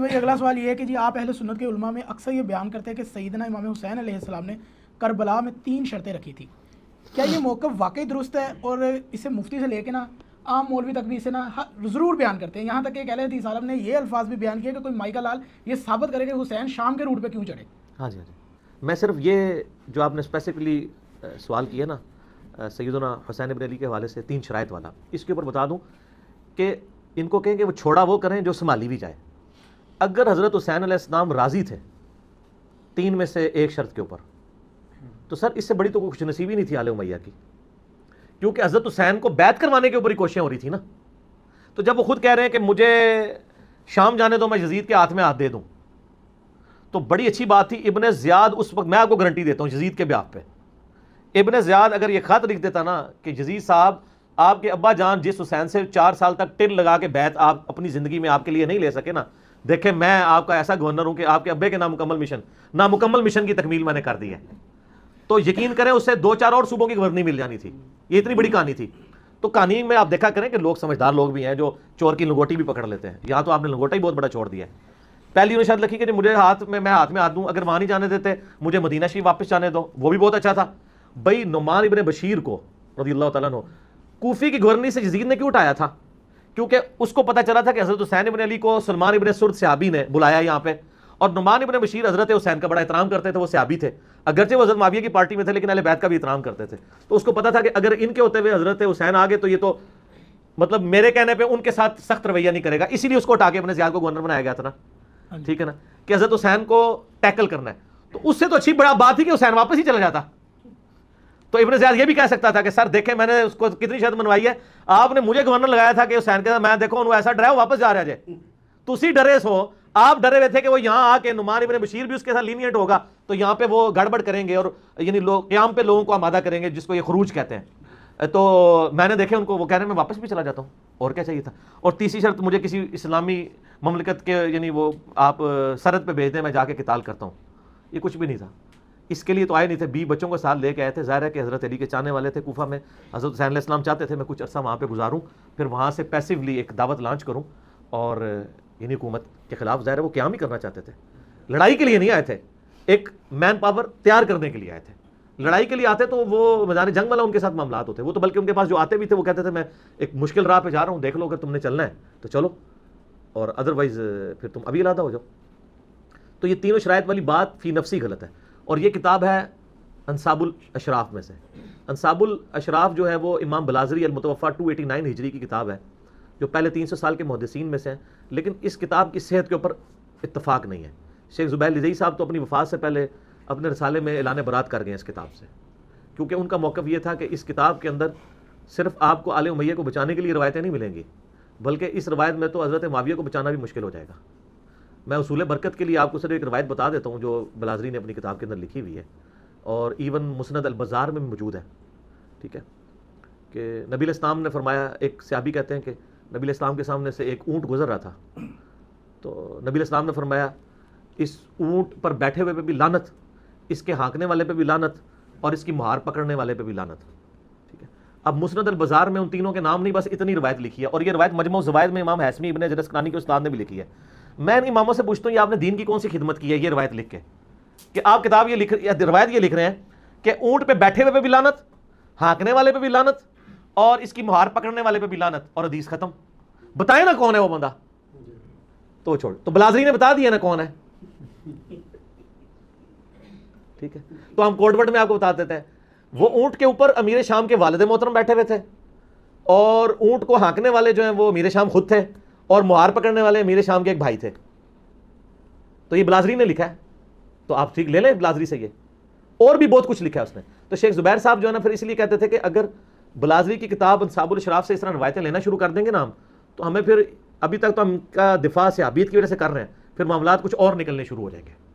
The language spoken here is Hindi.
भाई अगला सवाल ये है कि जी आप अहले सुन्नत के उलमा में अक्सर ये बयान करते हैं कि सईदना इमाम हुसैन आसमाम ने करबला में तीन शर्तें रखी थी क्या ये मौक़ वाकई दुरुस्त है और इसे मुफ्ती से लेके ना आम मौलवी तक भी इसे ना ज़रूर बयान करते हैं यहाँ तक ये कह रहे थे साहब ने ये अल्फाज भी बयान किए कि कोई माइका लाल ये साबित करे कि हुसैन शाम के रूट पर क्यों चढ़े हाँ जी हाँ जी मैं सिर्फ ये जो आपने स्पेसिफिकली सवाल किया ना सईदना हुसैन इबन अली के हवाले से तीन शरात वाला इसके ऊपर बता दूँ कि इनको कहें कि वो छोड़ा वो करें जो संभाली भी जाए अगर हज़रत हुसैन आसमाम राज़ी थे तीन में से एक शर्त के ऊपर तो सर इससे बड़ी तो खुश नसीबी नहीं थी आल मैया की क्योंकि हज़रत हुसैन को बैत करवाने के ऊपर ही कोशिशें हो रही थी ना तो जब वो खुद कह रहे हैं कि मुझे शाम जाने दो मैं यजीद के हाथ में हाथ दे दूँ तो बड़ी अच्छी बात थी इबन ज़ियाद उस वक्त मैं आपको गारंटी देता हूँ यजीद के ब्याह पे इबन ज़ियाद अगर ये ख़त लिख देता ना कि यजीद साहब आपके अब्बा जान जिस हुसैन से चार साल तक टिन लगा के बैत आप अपनी ज़िंदगी में आपके लिए नहीं ले सके ना देखें मैं आपका ऐसा गवर्नर हूं कि आपके अब्बे के नामुकम्मल मिशन नामुकम्मल मिशन की तकमील मैंने कर दी है तो यकीन करें उससे दो चार और सूबों की गवर्नी मिल जानी थी ये इतनी बड़ी कहानी थी तो कहानी में आप देखा करें कि लोग समझदार लोग भी हैं जो चोर की लंगोटी भी पकड़ लेते हैं यहाँ तो आपने लंगोटा ही बहुत बड़ा छोड़ दिया है पहली उन्हें शायद लगी कि मुझे हाथ में मैं हाथ में हाथ दूँ अगर वहाँ नहीं जाने देते मुझे मदीना शरीफ वापस जाने दो वो भी बहुत अच्छा था भाई नुमान इबन बशीर को रदी अल्लाह तु कूफ़ी की गवर्नी से यजीद ने क्यों उठाया था क्योंकि उसको पता चला था कि हजरत हुसैन इबन अली को सलमान इबन सुर सयाबी ने बुलाया यहाँ पे और नुमान इबन बशीर हजरत हुसैन का बड़ा एहतराम करते थे वो सयाबी थे अगरचे वो हजरत माविया की पार्टी में थे लेकिन अल बैत का भी एहतराम करते थे तो उसको पता था कि अगर इनके होते हुए हजरत हुसैन आ गए तो ये तो मतलब मेरे कहने पर उनके साथ सख्त रवैया नहीं करेगा इसीलिए उसको उठा के अपने ज्यादा को गवर्नर बनाया गया था ना हाँ ठीक है ना कि हजरत हुसैन को टैकल करना है तो उससे तो अच्छी बड़ा बात थी कि हुसैन वापस ही चला जाता तो इबन ज्याद ये भी कह सकता था कि सर देखें मैंने उसको कितनी शर्त मनवाई है आपने मुझे गवर्नर लगाया था कि हुसैन के साथ मैं देखो उन्होंने ऐसा डरा वापस जा रहा है जे तुम डरे सो आप डरे हुए थे कि वो यहाँ आके नुमान इबन बशीर भी उसके साथ लीनियट होगा तो यहाँ पे वो गड़बड़ करेंगे और यानी लोग क्याम पे लोगों को आमादा करेंगे जिसको ये खरूज कहते हैं तो मैंने देखे उनको वो कह रहे हैं मैं वापस भी चला जाता हूँ और क्या चाहिए था और तीसरी शर्त मुझे किसी इस्लामी ममलिकत के यानी वो आप सरहद पे भेज दें मैं जाके किताल करता हूँ ये कुछ भी नहीं था इसके लिए तो आए नहीं थे बी बच्चों को साथ लेके आए थे ज़ाहिर है कि हज़रत अली के चाहने वाले थे कोफा में हज़रत हुसैन इस्लाम चाहते थे मैं कुछ अर्सा वहाँ पर गुजारूँ फिर वहाँ से पैसिवली एक दावत लॉन्च करूँ और इन हुकूमत के ख़िलाफ़ ज़ाहिर है वो क्या ही करना चाहते थे लड़ाई के लिए नहीं आए थे एक मैन पावर तैयार करने के लिए आए थे लड़ाई के लिए आते तो वो मैदान जंग वाला उनके साथ मामला होते वो तो बल्कि उनके पास जो आते भी थे वो कहते थे मैं एक मुश्किल राह पे जा रहा हूँ देख लो अगर तुमने चलना है तो चलो और अदरवाइज़ फिर तुम अभी इलादा हो जाओ तो ये तीनों शरात वाली बात फी नफसी गलत है और ये किताब है अनसाबुल अशराफ में से अनसाबुल अशराफ जो है वो इमाम बलाजरी अलमतवफ़ा टू एटी नाइन हिजरी की किताब है जो पहले तीन सौ साल के मुहदसिन में से हैं लेकिन इस किताब की सेहत के ऊपर इतफाक़ नहीं है शेख ज़ुबैर लिजई साहब तो अपनी वफात से पहले अपने रसाले में एलान बरात कर गए इस किताब से क्योंकि उनका मौक़ ये था कि इस किताब के अंदर सिर्फ आपको आल उमैया को बचाने के लिए रवायतें नहीं मिलेंगी बल्कि इस रवायत में तो हज़रत माविया को बचाना भी मुश्किल हो जाएगा मैं उसूल बरकत के लिए आपको सर एक रवायत बता देता हूँ जो बलाजरी ने अपनी किताब के अंदर लिखी हुई है और इवन मुसनद अलबाज़ार में मौजूद है ठीक है कि नबी इस्लाम ने फरमाया एक सयाबी कहते हैं कि नबी इस्लाम के सामने से एक ऊँट गुजर रहा था तो नबी इस्लाम ने फरमाया इस ऊँट पर बैठे हुए पे भी लानत इसके हाँकने वाले पे भी लानत और इसकी मुहार पकड़ने वाले पे भी लानत ठीक है अब मुसनद अलबाज़ार में उन तीनों के नाम नहीं बस इतनी रवायत लिखी है और ये रवायत मजमो जवायद में इमाम हैसमी इबन जरसकानी के उस्ताद ने भी लिखी है मैं इन इमामों से पूछता हूँ ये आपने दीन की कौन सी खिदमत की है ये रवायत लिख के कि आप किताब ये लिख रवायत ये लिख रहे हैं कि ऊँट पर बैठे हुए पे भी लानत हाँकने वाले पे भी लानत और इसकी मुहार पकड़ने वाले पे भी लानत और अदीस ख़त्म बताए ना कौन है वो बंदा तो छोड़ तो बलाजरी ने बता दिया ना कौन है ठीक है तो हम कोटवट में आपको बता देते हैं वो ऊंट के ऊपर अमीर शाम के वालद मोहतरम बैठे हुए थे और ऊंट को हाँकने वाले जो हैं वो अमीर शाम खुद थे और मुहार पकड़ने वाले मेरे शाम के एक भाई थे तो ये बलाजरी ने लिखा है तो आप ठीक ले लें बिलासरी से ये और भी बहुत कुछ लिखा है उसने तो शेख जुबैर साहब जो है ना फिर इसलिए कहते थे कि अगर बलाजरी की किताब अंसाबुल शराफ से इस तरह रवायतें लेना शुरू कर देंगे ना हम तो हमें फिर अभी तक तो हम का दिफा से आबीद की वजह से कर रहे हैं फिर मामला कुछ और निकलने शुरू हो जाएंगे